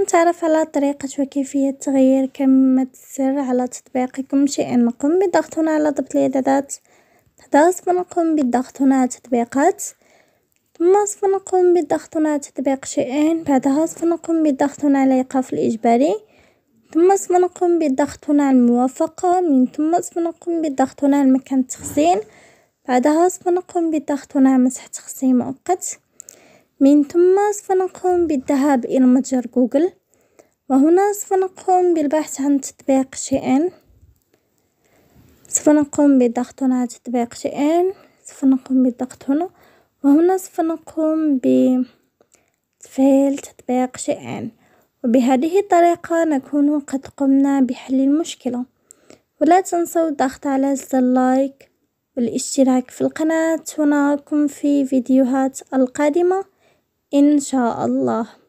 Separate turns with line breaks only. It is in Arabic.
نتعرف على طريقة وكيفية تغيير كلمة السر على تطبيقكم شيئًا، نقوم بالضغط هنا على ضبط الإعدادات، بعدها سوف نقوم بالضغط هنا على التطبيقات، ثم سوف نقوم بالضغط هنا على تطبيق شيئين، بعدها سوف نقوم بالضغط هنا على إيقاف الإجباري، ثم سوف نقوم بالضغط هنا على الموافقة، من ثم سوف نقوم بالضغط هنا على مكان التخزين، بعدها سوف نقوم بالضغط هنا على مسح تخزين مؤقت. من ثم سنقوم بالذهاب إلى متجر جوجل وهنا سوف نقوم بالبحث عن تطبيق شيئين سوف نقوم بالضغط على تطبيق شيئين سوف نقوم بالضغط هنا وهنا سوف نقوم بتفعيل تطبيق شيئين وبهذه الطريقة نكون قد قمنا بحل المشكلة ولا تنسوا الضغط على زر اللايك والاشتراك في القناة ونراكم في فيديوهات القادمة إن شاء الله